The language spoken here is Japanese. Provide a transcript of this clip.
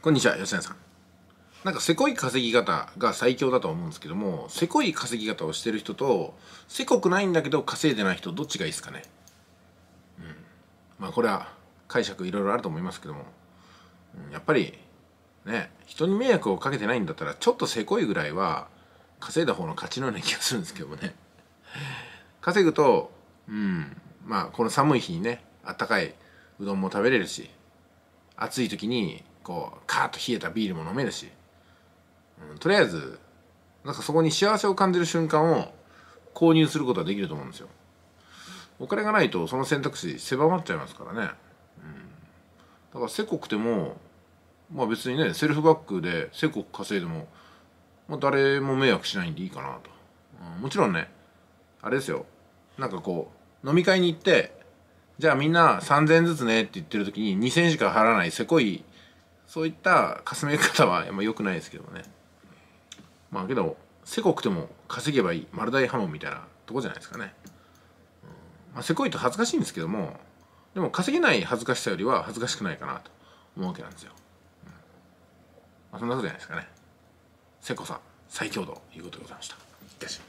こんにちは、吉野さん。なんか、せこい稼ぎ方が最強だと思うんですけども、せこい稼ぎ方をしてる人と、せこくないんだけど稼いでない人、どっちがいいですかね。うん。まあ、これは解釈いろいろあると思いますけども、うん、やっぱり、ね、人に迷惑をかけてないんだったら、ちょっとせこいぐらいは、稼いだ方の勝ちのような気がするんですけどもね。稼ぐと、うん、まあ、この寒い日にね、あったかいうどんも食べれるし、暑い時にこうカーッと冷えたビールも飲めるし、うん、とりあえずなんかそこに幸せを感じる瞬間を購入することはできると思うんですよお金がないとその選択肢狭まっちゃいますからね、うん、だからせこくてもまあ別にねセルフバックでせこく稼いでも、まあ、誰も迷惑しないんでいいかなと、うん、もちろんねあれですよなんかこう飲み会に行ってじゃあみんな3000円ずつねって言ってる時に2000円しか払わないせこいそういったかすめ方はあんま良くないですけどねまあけどせこくても稼げばいい丸大波紋みたいなとこじゃないですかね、うん、まあ、せこいと恥ずかしいんですけどもでも稼げない恥ずかしさよりは恥ずかしくないかなと思うわけなんですよ、うん、まあ、そんなことじゃないですかねせこさ最強度ということでございましたいっし